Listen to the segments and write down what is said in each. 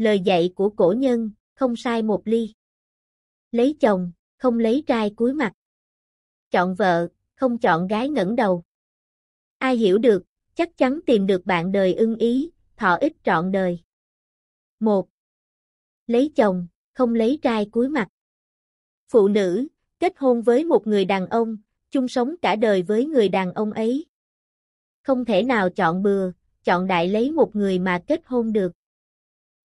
Lời dạy của cổ nhân, không sai một ly. Lấy chồng, không lấy trai cúi mặt. Chọn vợ, không chọn gái ngẩng đầu. Ai hiểu được, chắc chắn tìm được bạn đời ưng ý, thọ ích trọn đời. 1. Lấy chồng, không lấy trai cúi mặt. Phụ nữ, kết hôn với một người đàn ông, chung sống cả đời với người đàn ông ấy. Không thể nào chọn bừa, chọn đại lấy một người mà kết hôn được.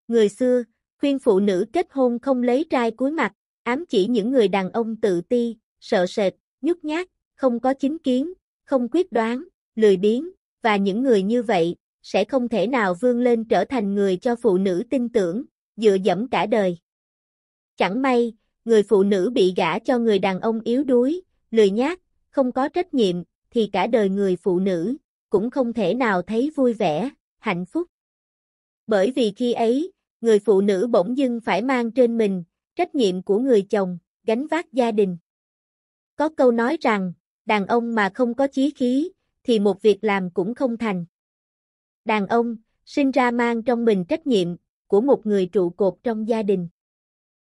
Người xưa, khuyên phụ nữ kết hôn không lấy trai cuối mặt, ám chỉ những người đàn ông tự ti, sợ sệt, nhút nhát, không có chính kiến, không quyết đoán, lười biếng, và những người như vậy, sẽ không thể nào vươn lên trở thành người cho phụ nữ tin tưởng, dựa dẫm cả đời. Chẳng may, người phụ nữ bị gả cho người đàn ông yếu đuối, lười nhát, không có trách nhiệm, thì cả đời người phụ nữ, cũng không thể nào thấy vui vẻ, hạnh phúc. Bởi vì khi ấy, người phụ nữ bỗng dưng phải mang trên mình trách nhiệm của người chồng, gánh vác gia đình. Có câu nói rằng, đàn ông mà không có chí khí thì một việc làm cũng không thành. Đàn ông sinh ra mang trong mình trách nhiệm của một người trụ cột trong gia đình.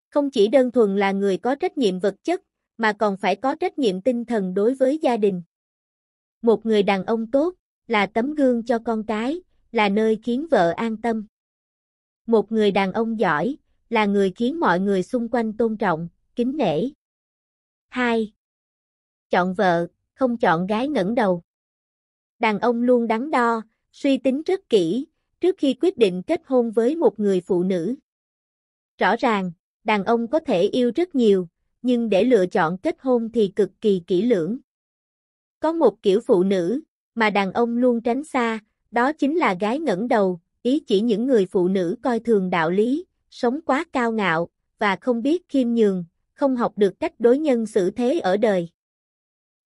Không chỉ đơn thuần là người có trách nhiệm vật chất, mà còn phải có trách nhiệm tinh thần đối với gia đình. Một người đàn ông tốt là tấm gương cho con cái, là nơi khiến vợ an tâm một người đàn ông giỏi, là người khiến mọi người xung quanh tôn trọng, kính nể. 2. Chọn vợ, không chọn gái ngẩng đầu. Đàn ông luôn đắn đo, suy tính rất kỹ, trước khi quyết định kết hôn với một người phụ nữ. Rõ ràng, đàn ông có thể yêu rất nhiều, nhưng để lựa chọn kết hôn thì cực kỳ kỹ lưỡng. Có một kiểu phụ nữ mà đàn ông luôn tránh xa, đó chính là gái ngẩng đầu, ý chỉ những người phụ nữ coi thường đạo lý, sống quá cao ngạo, và không biết khiêm nhường, không học được cách đối nhân xử thế ở đời.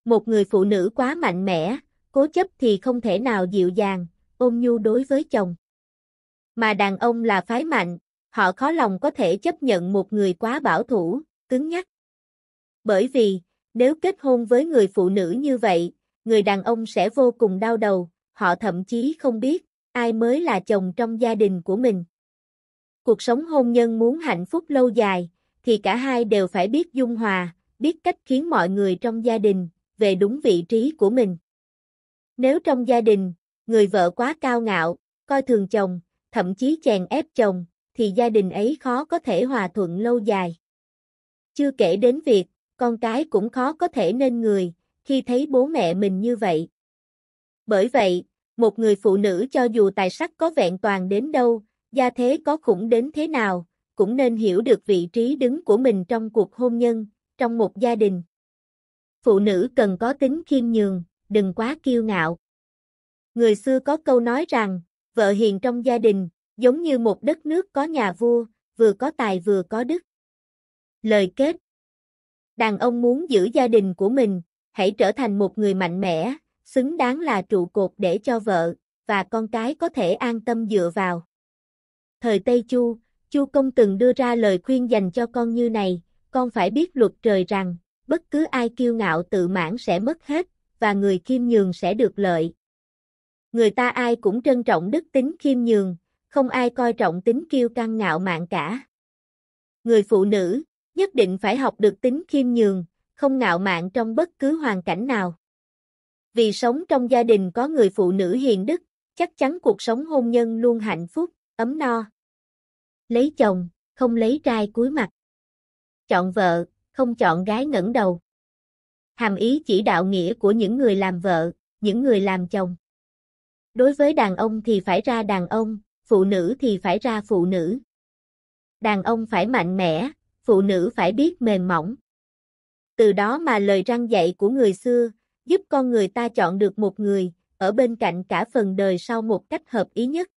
Một người phụ nữ quá mạnh mẽ, cố chấp thì không thể nào dịu dàng, ôm nhu đối với chồng. Mà đàn ông là phái mạnh, họ khó lòng có thể chấp nhận một người quá bảo thủ, cứng nhắc. Bởi vì, nếu kết hôn với người phụ nữ như vậy, người đàn ông sẽ vô cùng đau đầu, họ thậm chí không biết ai mới là chồng trong gia đình của mình. Cuộc sống hôn nhân muốn hạnh phúc lâu dài, thì cả hai đều phải biết dung hòa, biết cách khiến mọi người trong gia đình về đúng vị trí của mình. Nếu trong gia đình, người vợ quá cao ngạo, coi thường chồng, thậm chí chèn ép chồng, thì gia đình ấy khó có thể hòa thuận lâu dài. Chưa kể đến việc, con cái cũng khó có thể nên người, khi thấy bố mẹ mình như vậy. Bởi vậy, một người phụ nữ cho dù tài sắc có vẹn toàn đến đâu, gia thế có khủng đến thế nào, cũng nên hiểu được vị trí đứng của mình trong cuộc hôn nhân, trong một gia đình. Phụ nữ cần có tính khiêm nhường, đừng quá kiêu ngạo. Người xưa có câu nói rằng, vợ hiền trong gia đình, giống như một đất nước có nhà vua, vừa có tài vừa có đức. Lời kết Đàn ông muốn giữ gia đình của mình, hãy trở thành một người mạnh mẽ, xứng đáng là trụ cột để cho vợ và con cái có thể an tâm dựa vào. Thời Tây Chu, Chu Công từng đưa ra lời khuyên dành cho con như này, con phải biết luật trời rằng, bất cứ ai kiêu ngạo tự mãn sẽ mất hết, và người khiêm nhường sẽ được lợi. Người ta ai cũng trân trọng đức tính khiêm nhường, không ai coi trọng tính kiêu căng ngạo mạn cả. Người phụ nữ, nhất định phải học được tính khiêm nhường, không ngạo mạn trong bất cứ hoàn cảnh nào vì sống trong gia đình có người phụ nữ hiền đức, chắc chắn cuộc sống hôn nhân luôn hạnh phúc, ấm no. Lấy chồng, không lấy trai cúi mặt. Chọn vợ, không chọn gái ngẩng đầu. Hàm ý chỉ đạo nghĩa của những người làm vợ, những người làm chồng. Đối với đàn ông thì phải ra đàn ông, phụ nữ thì phải ra phụ nữ. Đàn ông phải mạnh mẽ, phụ nữ phải biết mềm mỏng. Từ đó mà lời răng dạy của người xưa, giúp con người ta chọn được một người, ở bên cạnh cả phần đời sau một cách hợp ý nhất.